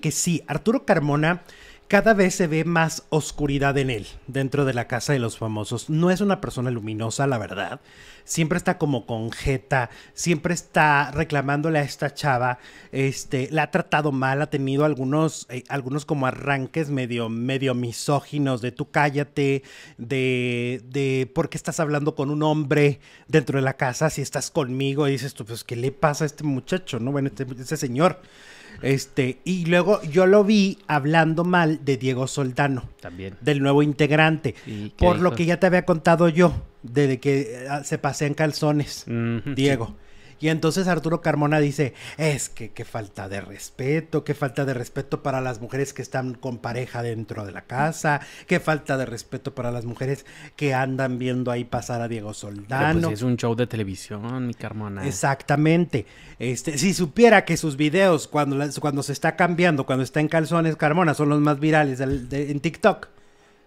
que sí, Arturo Carmona cada vez se ve más oscuridad en él dentro de la casa de los famosos. No es una persona luminosa, la verdad. Siempre está como conjeta siempre está reclamándole a esta chava, este, la ha tratado mal, ha tenido algunos, eh, algunos como arranques medio, medio misóginos de tú cállate, de, de por qué estás hablando con un hombre dentro de la casa si estás conmigo y dices tú, pues, ¿qué le pasa a este muchacho? No, bueno, este, este señor. Este, y luego yo lo vi hablando mal de Diego Soldano. También. Del nuevo integrante. Por lo que ya te había contado yo, desde que ah, se en calzones, Diego. Y entonces Arturo Carmona dice, es que qué falta de respeto, qué falta de respeto para las mujeres que están con pareja dentro de la casa, qué falta de respeto para las mujeres que andan viendo ahí pasar a Diego pues, Soldano. es un show de televisión, mi Carmona. Exactamente. Este, si supiera que sus videos cuando, cuando se está cambiando, cuando está en calzones Carmona, son los más virales en TikTok.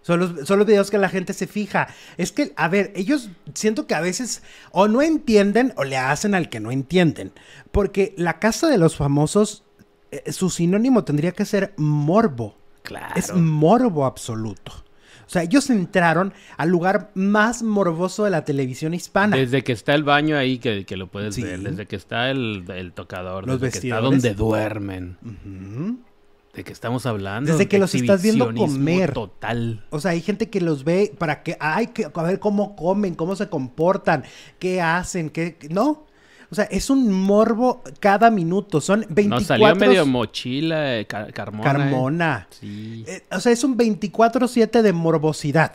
Son los, videos que la gente se fija. Es que, a ver, ellos siento que a veces o no entienden o le hacen al que no entienden. Porque la casa de los famosos, eh, su sinónimo tendría que ser morbo. Claro. Es morbo absoluto. O sea, ellos entraron al lugar más morboso de la televisión hispana. Desde que está el baño ahí, que, lo puedes ver, desde que está el, tocador, los desde que está donde duermen. ¿De qué estamos hablando? Desde que los estás viendo comer. Total. O sea, hay gente que los ve para que, ay, a ver cómo comen, cómo se comportan, qué hacen, qué... No, o sea, es un morbo cada minuto. Son 24... no salió medio mochila, de eh, carmona. ¿eh? Carmona. Sí. Eh, o sea, es un 24-7 de morbosidad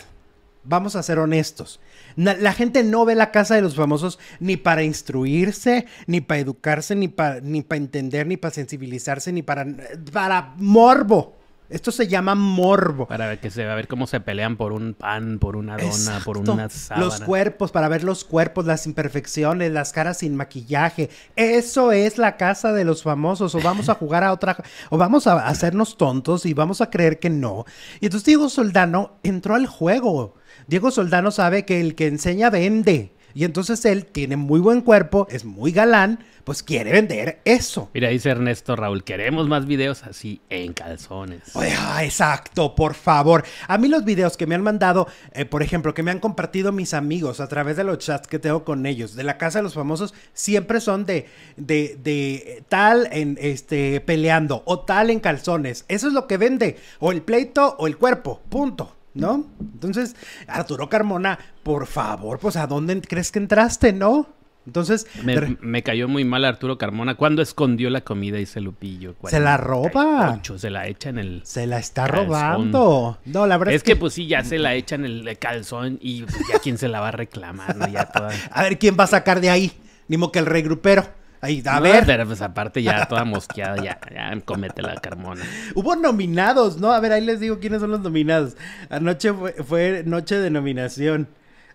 vamos a ser honestos. La gente no ve la casa de los famosos ni para instruirse, ni para educarse, ni para, ni entender, ni para sensibilizarse, ni para, eh, para morbo. Esto se llama morbo. Para ver que se va a ver cómo se pelean por un pan, por una dona, por una sábana. Los cuerpos, para ver los cuerpos, las imperfecciones, las caras sin maquillaje. Eso es la casa de los famosos. O vamos a jugar a otra, o vamos a hacernos tontos y vamos a creer que no. Y entonces Diego Soldano entró al juego. Diego Soldano sabe que el que enseña vende. Y entonces él tiene muy buen cuerpo, es muy galán, pues quiere vender eso. Mira, dice Ernesto Raúl, queremos más videos así en calzones. Ah, exacto, por favor. A mí los videos que me han mandado, eh, por ejemplo, que me han compartido mis amigos a través de los chats que tengo con ellos, de la casa de los famosos, siempre son de, de, de tal en este peleando o tal en calzones. Eso es lo que vende, o el pleito o el cuerpo, punto. ¿no? Entonces, Arturo Carmona, por favor, pues ¿a dónde crees que entraste, no? Entonces... Me, cayó muy mal Arturo Carmona cuando escondió la comida, y lo Lupillo. Se la roba. se la echa en el... Se la está robando. No, la verdad es, que... pues sí, ya se la echa en el calzón y pues, ya quién se la va a reclamar, toda... A ver, ¿quién va a sacar de ahí? Ni que el regrupero a ver. pues aparte ya toda mosqueada, ya, ya comete la carmona. Hubo nominados, ¿no? A ver, ahí les digo quiénes son los nominados. Anoche fue, noche de nominación.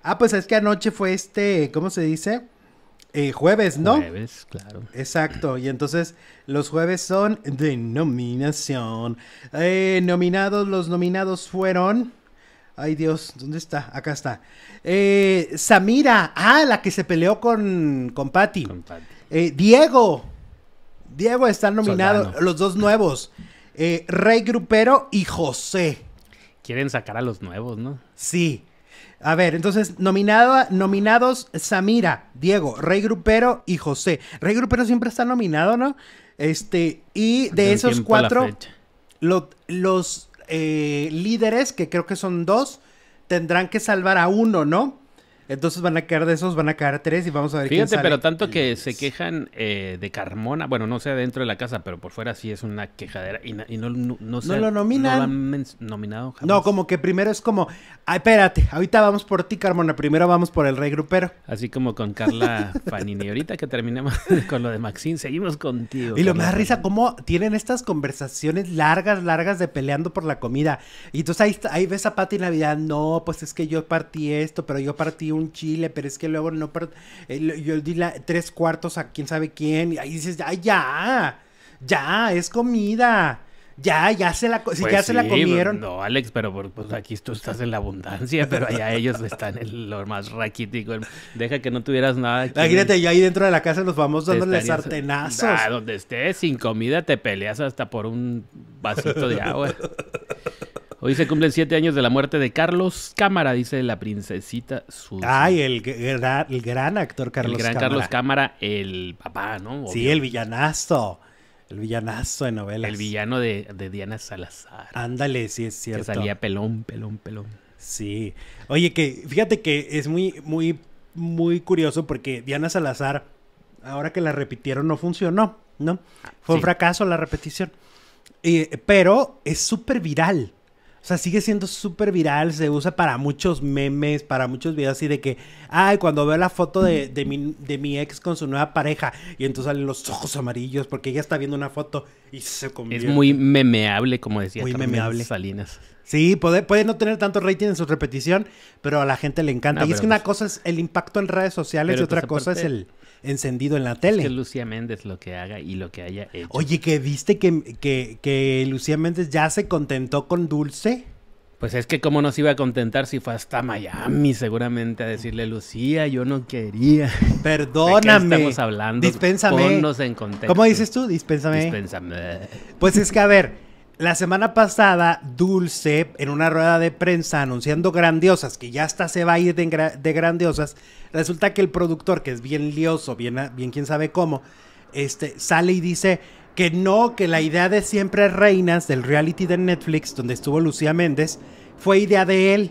Ah, pues es que anoche fue este, ¿cómo se dice? Eh, jueves, ¿no? Jueves, claro. Exacto, y entonces los jueves son de nominación. Eh, nominados, los nominados fueron... Ay Dios, ¿dónde está? Acá está. Eh, Samira, ah, la que se peleó con, con eh, Diego, Diego está nominado, los dos nuevos. Eh, Rey Grupero y José. Quieren sacar a los nuevos, ¿no? Sí. A ver, entonces, nominados Samira, Diego, Rey Grupero y José. Rey Grupero siempre está nominado, ¿no? Este, y de esos cuatro, los eh, líderes, que creo que son dos, tendrán que salvar a uno, ¿no? Entonces van a quedar de esos, van a quedar tres y vamos a ver Fíjate, quién sale. pero tanto que se quejan eh, de Carmona, bueno, no sea dentro de la casa, pero por fuera sí es una quejadera y, no, no, lo nominan. No nominado No, como que primero es como, ay, espérate, ahorita vamos por ti, Carmona, primero vamos por el rey grupero. Así como con Carla Fanini. Ahorita que terminemos con lo de Maxine, seguimos contigo. Y lo más risa cómo tienen estas conversaciones largas, largas de peleando por la comida. Y entonces ahí, ahí ves a Pati Navidad, no, pues es que yo partí esto, pero yo partí un chile, pero es que luego no. Yo eh, yo di tres cuartos a quién sabe quién. Y ahí dices, ya ya! ¡Ya! ¡Es comida! Ya, ya se la, pues se la comieron. No, Alex, pero pues aquí tú estás en la abundancia, pero allá ellos están en lo más raquítico. Deja que no tuvieras nada. Imagínate, yo ahí dentro de la casa nos vamos dándoles sartenazos. Ah, donde estés, sin comida te peleas hasta por un vasito de agua. Hoy se cumplen siete años de la muerte de Carlos Cámara, dice la princesita suya. Ay, el, gran actor Carlos Cámara. El gran Carlos Cámara, el papá, ¿no? Sí, el villanazo. El villanazo de novelas. El villano de, Diana Salazar. Ándale, sí es cierto. Que salía pelón, pelón, pelón. Sí. Oye, que fíjate que es muy, muy, muy curioso porque Diana Salazar, ahora que la repitieron, no funcionó, ¿no? Fue un fracaso la repetición. Eh, pero es súper viral. O sea, sigue siendo súper viral, se usa para muchos memes, para muchos videos así de que, ay, cuando veo la foto de, de, mi, de mi ex con su nueva pareja y entonces salen los ojos amarillos porque ella está viendo una foto y se convierte. Es muy memeable, como decía muy memeable. Salinas. Sí, puede, puede, no tener tanto rating en su repetición, pero a la gente le encanta. y es que una pues cosa es el impacto en redes sociales y otra pues cosa es el encendido en la tele. Es que Lucía Méndez lo que haga y lo que haya Oye, ¿qué viste que, Lucía Méndez ya se contentó con Dulce. Pues es que cómo nos iba a contentar si fue hasta Miami seguramente a decirle, Lucía, yo no quería. Perdóname. ¿De qué estamos hablando? Dispénsame. Ponnos en contexto. ¿Cómo dices tú? Dispénsame. Dispénsame. Pues es que, a ver, la semana pasada, Dulce, en una rueda de prensa anunciando grandiosas, que ya hasta se va a ir de, grandiosas, resulta que el productor, que es bien lioso, bien, bien quién sabe cómo, este, sale y dice que no, que la idea de Siempre Reinas, del reality de Netflix, donde estuvo Lucía Méndez, fue idea de él.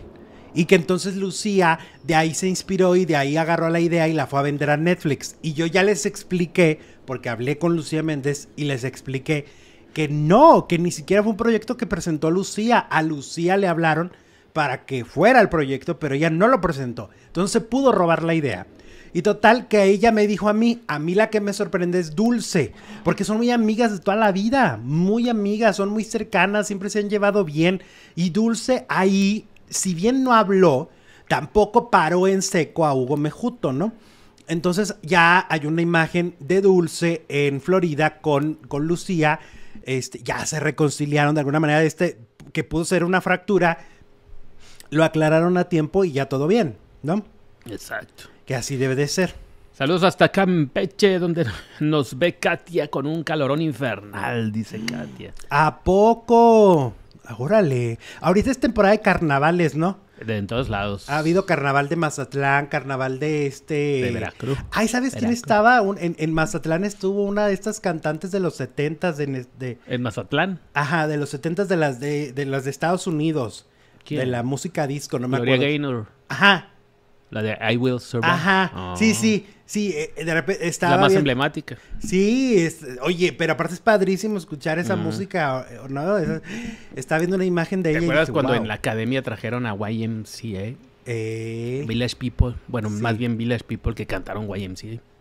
Y que entonces Lucía de ahí se inspiró y de ahí agarró la idea y la fue a vender a Netflix. Y yo ya les expliqué, porque hablé con Lucía Méndez y les expliqué que no, que ni siquiera fue un proyecto que presentó Lucía. A Lucía le hablaron para que fuera el proyecto, pero ella no lo presentó. Entonces pudo robar la idea. Y total, que ella me dijo a mí, a mí la que me sorprende es Dulce, porque son muy amigas de toda la vida, muy amigas, son muy cercanas, siempre se han llevado bien. Y Dulce ahí, si bien no habló, tampoco paró en seco a Hugo Mejuto, ¿no? Entonces ya hay una imagen de Dulce en Florida con, con Lucía este, ya se reconciliaron de alguna manera, este, que pudo ser una fractura, lo aclararon a tiempo y ya todo bien, ¿no? Exacto. Que así debe de ser. Saludos hasta Campeche, donde nos ve Katia con un calorón infernal, dice Katia. ¿A poco? Órale. Ahorita es temporada de carnavales, ¿no? De en todos lados. Ha habido carnaval de Mazatlán, carnaval de este. De Veracruz. Ay, ¿sabes quién estaba? en, Mazatlán estuvo una de estas cantantes de los setentas de, de, ¿En Mazatlán? Ajá, de los setentas, de las de, de las de Estados Unidos. De la música disco, no me Gloria acuerdo. Gaynor. Ajá. La de I Will Survive. Ajá. Ah. Sí, sí. Sí, eh, de repente estaba. La más emblemática. Sí, oye, pero aparte es padrísimo escuchar esa música. Eh, ¿no? Estaba viendo una imagen de ella. ¿Te acuerdas cuando en la academia trajeron a YMCA? Eh... Village People. Bueno, más bien Village People que cantaron YMCA.